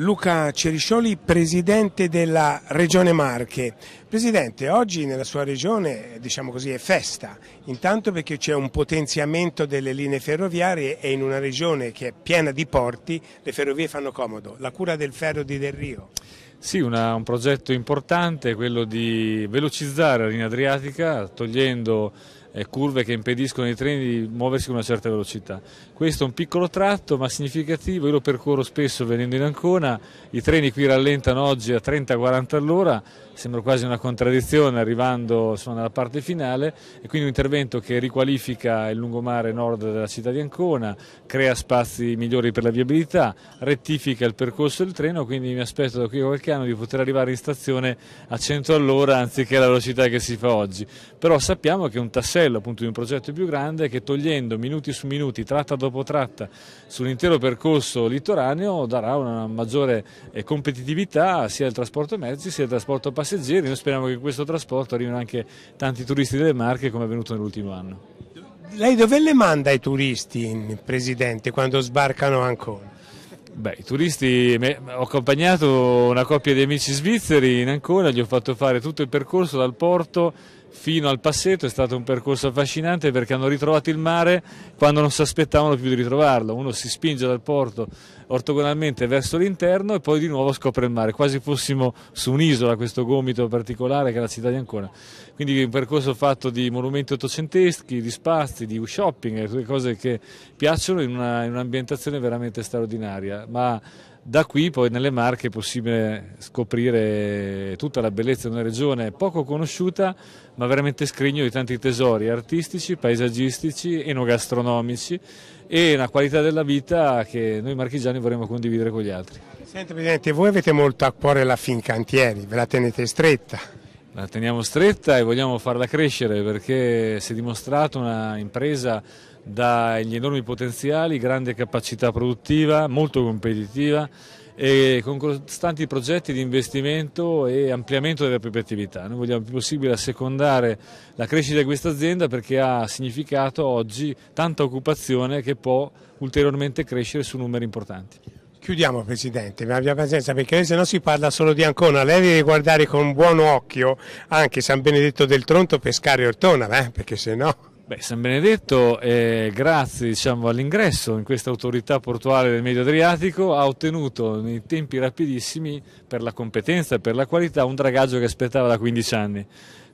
Luca Ceriscioli, presidente della Regione Marche. Presidente, oggi nella sua regione diciamo così, è festa, intanto perché c'è un potenziamento delle linee ferroviarie e in una regione che è piena di porti le ferrovie fanno comodo. La cura del ferro di Del Rio. Sì, una, un progetto importante, è quello di velocizzare la linea adriatica togliendo eh, curve che impediscono ai treni di muoversi con una certa velocità. Questo è un piccolo tratto ma significativo, io lo percorro spesso venendo in Ancona, i treni qui rallentano oggi a 30-40 all'ora, sembra quasi una contraddizione arrivando insomma, alla parte finale e quindi un intervento che riqualifica il lungomare nord della città di Ancona, crea spazi migliori per la viabilità, rettifica il percorso del treno, quindi mi aspetto da qui a qualche anno di poter arrivare in stazione a 100 all'ora anziché alla velocità che si fa oggi. Però sappiamo che un tassello tassello appunto di un progetto più grande che togliendo minuti su minuti, tratta dopo tratta, sull'intero percorso litoraneo darà una maggiore eh, competitività sia al trasporto mezzi sia al trasporto passeggeri. Noi speriamo che in questo trasporto arrivino anche tanti turisti delle Marche come è avvenuto nell'ultimo anno. Lei dove le manda i turisti, Presidente, quando sbarcano Ancona? Beh, i turisti, ho accompagnato una coppia di amici svizzeri in Ancona, gli ho fatto fare tutto il percorso dal porto fino al passetto è stato un percorso affascinante perché hanno ritrovato il mare quando non si aspettavano più di ritrovarlo. Uno si spinge dal porto ortogonalmente verso l'interno e poi di nuovo scopre il mare, quasi fossimo su un'isola, questo gomito particolare che è la città di Ancona. Quindi un percorso fatto di monumenti ottocenteschi, di spazi, di shopping, eh, cose che piacciono in un'ambientazione veramente straordinaria. Ma da qui poi nelle Marche è possibile scoprire tutta la bellezza di una regione poco conosciuta ma veramente scrigno di tanti tesori artistici, paesaggistici, enogastronomici e una qualità della vita che noi marchigiani vorremmo condividere con gli altri. Senti Presidente, voi avete molto a cuore la Fincantieri, ve la tenete stretta? La teniamo stretta e vogliamo farla crescere perché si è dimostrata un'impresa dagli enormi potenziali, grande capacità produttiva, molto competitiva e con costanti progetti di investimento e ampliamento delle proprie attività. Noi vogliamo più possibile assecondare la crescita di questa azienda perché ha significato oggi tanta occupazione che può ulteriormente crescere su numeri importanti. Chiudiamo Presidente, ma abbia pazienza perché se no si parla solo di Ancona, lei deve guardare con buon occhio anche San Benedetto del Tronto, Pescare e Ortona, eh? perché se no... Beh, San Benedetto, eh, grazie diciamo, all'ingresso in questa autorità portuale del Medio Adriatico, ha ottenuto nei tempi rapidissimi, per la competenza e per la qualità, un dragaggio che aspettava da 15 anni.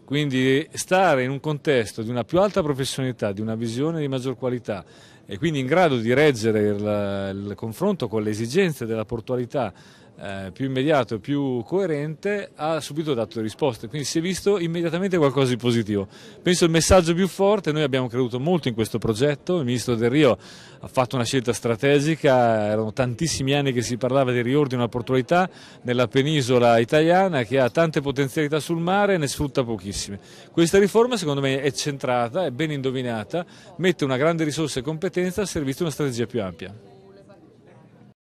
Quindi stare in un contesto di una più alta professionalità, di una visione di maggior qualità e quindi in grado di reggere il, il confronto con le esigenze della portualità eh, più immediato, più coerente, ha subito dato risposte, quindi si è visto immediatamente qualcosa di positivo. Penso il messaggio più forte, noi abbiamo creduto molto in questo progetto, il Ministro Del Rio ha fatto una scelta strategica, erano tantissimi anni che si parlava di riordino a portualità nella penisola italiana che ha tante potenzialità sul mare e ne sfrutta pochissime. Questa riforma secondo me è centrata, è ben indovinata, mette una grande risorsa e competenza al servizio di una strategia più ampia.